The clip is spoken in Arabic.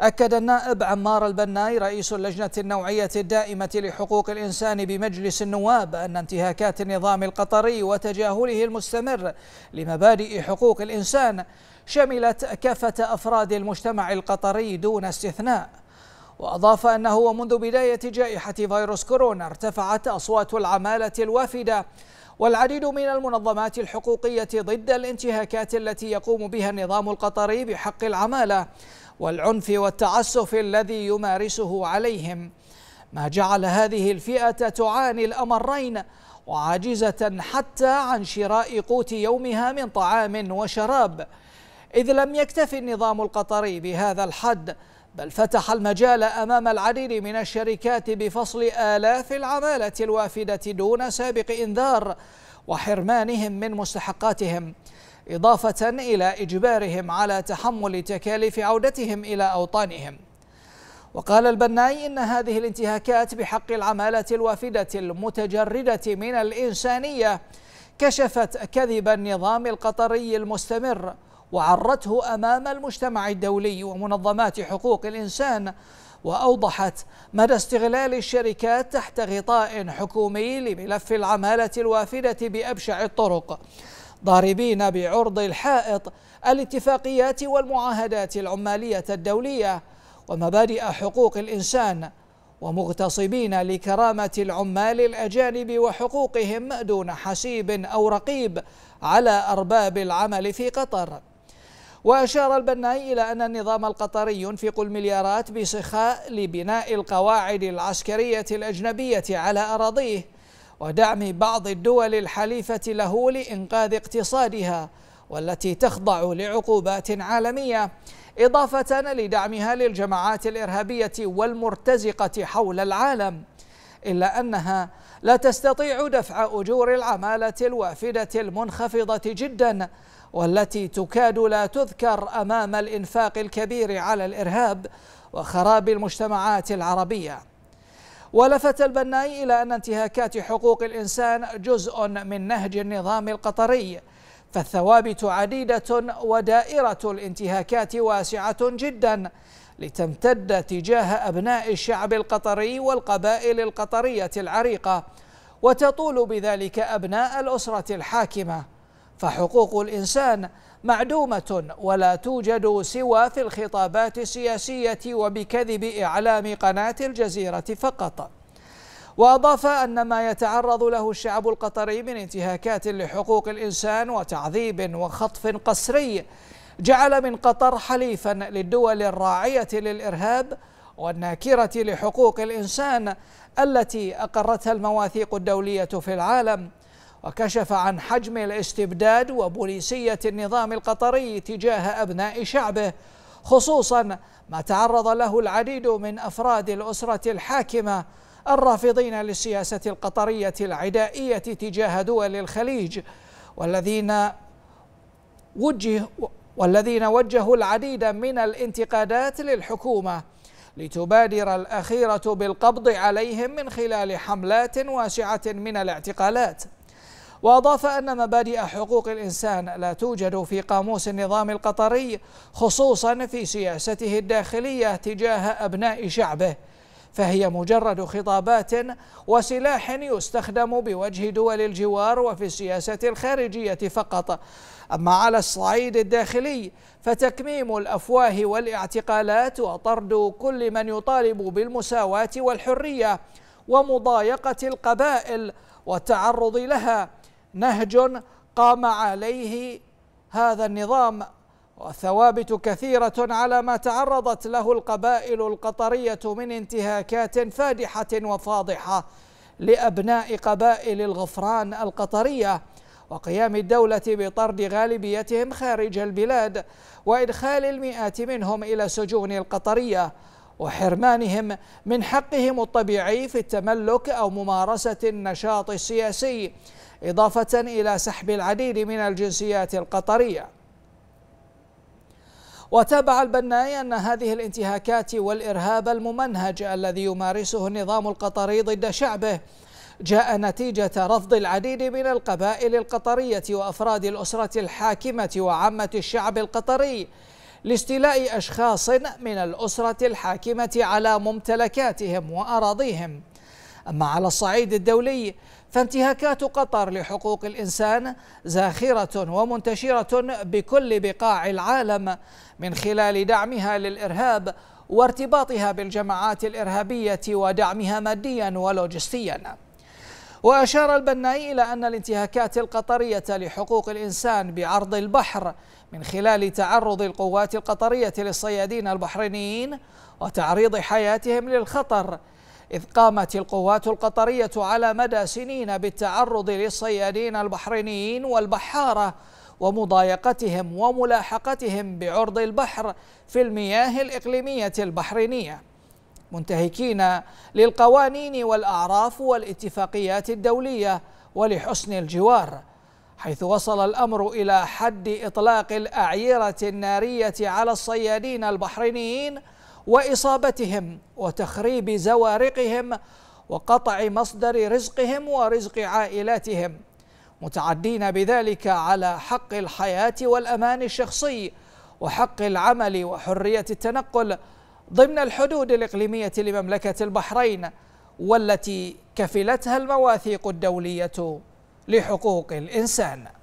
أكد النائب عمار البناي رئيس اللجنة النوعية الدائمة لحقوق الإنسان بمجلس النواب أن انتهاكات النظام القطري وتجاهله المستمر لمبادئ حقوق الإنسان شملت كافة أفراد المجتمع القطري دون استثناء وأضاف أنه ومنذ بداية جائحة فيروس كورونا ارتفعت أصوات العمالة الوافدة والعديد من المنظمات الحقوقية ضد الانتهاكات التي يقوم بها النظام القطري بحق العمالة والعنف والتعسف الذي يمارسه عليهم ما جعل هذه الفئه تعاني الامرين وعاجزه حتى عن شراء قوت يومها من طعام وشراب اذ لم يكتف النظام القطري بهذا الحد بل فتح المجال امام العديد من الشركات بفصل الاف العماله الوافده دون سابق انذار وحرمانهم من مستحقاتهم إضافة إلى إجبارهم على تحمل تكاليف عودتهم إلى أوطانهم وقال البناي إن هذه الانتهاكات بحق العمالة الوافدة المتجردة من الإنسانية كشفت كذب النظام القطري المستمر وعرته أمام المجتمع الدولي ومنظمات حقوق الإنسان وأوضحت مدى استغلال الشركات تحت غطاء حكومي لملف العمالة الوافدة بأبشع الطرق ضاربين بعرض الحائط الاتفاقيات والمعاهدات العماليه الدوليه ومبادئ حقوق الانسان ومغتصبين لكرامه العمال الاجانب وحقوقهم دون حسيب او رقيب على ارباب العمل في قطر وأشار البناي إلى أن النظام القطري ينفق المليارات بسخاء لبناء القواعد العسكرية الأجنبية على أراضيه ودعم بعض الدول الحليفة له لإنقاذ اقتصادها والتي تخضع لعقوبات عالمية إضافة لدعمها للجماعات الإرهابية والمرتزقة حول العالم إلا أنها لا تستطيع دفع أجور العمالة الوافدة المنخفضة جدا والتي تكاد لا تذكر أمام الإنفاق الكبير على الإرهاب وخراب المجتمعات العربية ولفت البنائي إلى أن انتهاكات حقوق الإنسان جزء من نهج النظام القطري فالثوابت عديدة ودائرة الانتهاكات واسعة جدا لتمتد تجاه أبناء الشعب القطري والقبائل القطرية العريقة وتطول بذلك أبناء الأسرة الحاكمة فحقوق الإنسان معدومة ولا توجد سوى في الخطابات السياسية وبكذب إعلام قناة الجزيرة فقط وأضاف أن ما يتعرض له الشعب القطري من انتهاكات لحقوق الإنسان وتعذيب وخطف قسري جعل من قطر حليفا للدول الراعية للإرهاب والناكرة لحقوق الإنسان التي أقرتها المواثيق الدولية في العالم وكشف عن حجم الاستبداد وبوليسية النظام القطري تجاه أبناء شعبه خصوصا ما تعرض له العديد من أفراد الأسرة الحاكمة الرافضين للسياسة القطرية العدائية تجاه دول الخليج والذين وجه والذين وجهوا العديد من الانتقادات للحكومة لتبادر الأخيرة بالقبض عليهم من خلال حملات واسعة من الاعتقالات وأضاف أن مبادئ حقوق الإنسان لا توجد في قاموس النظام القطري خصوصا في سياسته الداخلية تجاه أبناء شعبه فهي مجرد خطابات وسلاح يستخدم بوجه دول الجوار وفي السياسة الخارجية فقط أما على الصعيد الداخلي فتكميم الأفواه والاعتقالات وطرد كل من يطالب بالمساواة والحرية ومضايقة القبائل والتعرض لها نهج قام عليه هذا النظام وثوابت كثيرة على ما تعرضت له القبائل القطرية من انتهاكات فادحة وفاضحة لأبناء قبائل الغفران القطرية وقيام الدولة بطرد غالبيتهم خارج البلاد وإدخال المئات منهم إلى سجون القطرية وحرمانهم من حقهم الطبيعي في التملك أو ممارسة النشاط السياسي إضافة إلى سحب العديد من الجنسيات القطرية وتابع البناي أن هذه الانتهاكات والإرهاب الممنهج الذي يمارسه النظام القطري ضد شعبه جاء نتيجة رفض العديد من القبائل القطرية وأفراد الأسرة الحاكمة وعامة الشعب القطري لاستيلاء أشخاص من الأسرة الحاكمة على ممتلكاتهم وأراضيهم أما على الصعيد الدولي فانتهاكات قطر لحقوق الإنسان زاخرة ومنتشرة بكل بقاع العالم من خلال دعمها للإرهاب وارتباطها بالجماعات الإرهابية ودعمها ماديا ولوجستيا وأشار البنائي إلى أن الانتهاكات القطرية لحقوق الإنسان بعرض البحر من خلال تعرض القوات القطرية للصيادين البحرينيين وتعريض حياتهم للخطر إذ قامت القوات القطرية على مدى سنين بالتعرض للصيادين البحرينيين والبحارة ومضايقتهم وملاحقتهم بعرض البحر في المياه الإقليمية البحرينية منتهكين للقوانين والأعراف والاتفاقيات الدولية ولحسن الجوار حيث وصل الأمر إلى حد إطلاق الأعيرة النارية على الصيادين البحرينيين واصابتهم وتخريب زوارقهم وقطع مصدر رزقهم ورزق عائلاتهم متعدين بذلك على حق الحياه والامان الشخصي وحق العمل وحريه التنقل ضمن الحدود الاقليميه لمملكه البحرين والتي كفلتها المواثيق الدوليه لحقوق الانسان